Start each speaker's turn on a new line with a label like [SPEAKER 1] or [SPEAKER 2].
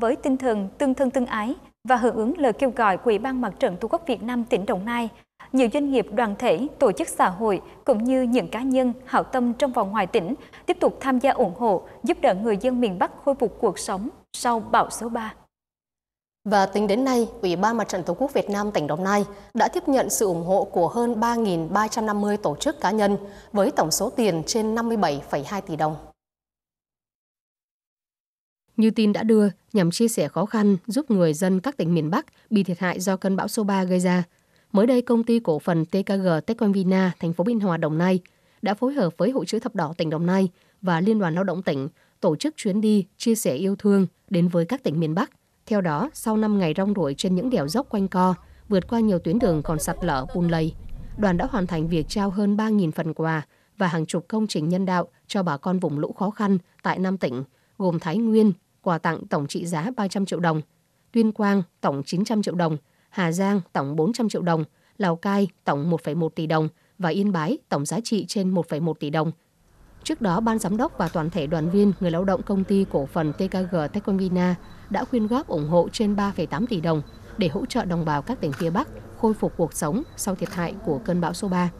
[SPEAKER 1] Với tinh thần tương thân tương ái và hưởng ứng lời kêu gọi của Ủy ban Mặt trận Tổ quốc Việt Nam tỉnh Đồng Nai, nhiều doanh nghiệp, đoàn thể, tổ chức xã hội cũng như những cá nhân hảo tâm trong và ngoài tỉnh tiếp tục tham gia ủng hộ, giúp đỡ người dân miền Bắc khôi phục cuộc sống sau bão số 3.
[SPEAKER 2] Và tính đến nay, Ủy ban Mặt trận Tổ quốc Việt Nam tỉnh Đồng Nai đã tiếp nhận sự ủng hộ của hơn 3.350 tổ chức cá nhân với tổng số tiền trên 57,2 tỷ đồng. Như tin đã đưa, nhằm chia sẻ khó khăn giúp người dân các tỉnh miền Bắc bị thiệt hại do cơn bão số 3 gây ra, mới đây công ty cổ phần TKG Techcomvina thành phố Biên Hòa Đồng Nai đã phối hợp với Hội chữ thập đỏ tỉnh Đồng Nai và Liên đoàn Lao động tỉnh tổ chức chuyến đi chia sẻ yêu thương đến với các tỉnh miền Bắc. Theo đó, sau 5 ngày rong ruổi trên những đèo dốc quanh co, vượt qua nhiều tuyến đường còn sạt lở bùn lầy, đoàn đã hoàn thành việc trao hơn 3.000 phần quà và hàng chục công trình nhân đạo cho bà con vùng lũ khó khăn tại năm tỉnh gồm Thái Nguyên, quà tặng tổng trị giá 300 triệu đồng, Tuyên Quang tổng 900 triệu đồng, Hà Giang tổng 400 triệu đồng, Lào Cai tổng 1,1 tỷ đồng và Yên Bái tổng giá trị trên 1,1 tỷ đồng. Trước đó, Ban Giám đốc và toàn thể đoàn viên người lao động công ty cổ phần TKG Techcomvina đã quyên góp ủng hộ trên 3,8 tỷ đồng để hỗ trợ đồng bào các tỉnh phía Bắc khôi phục cuộc sống sau thiệt hại của cơn bão số 3.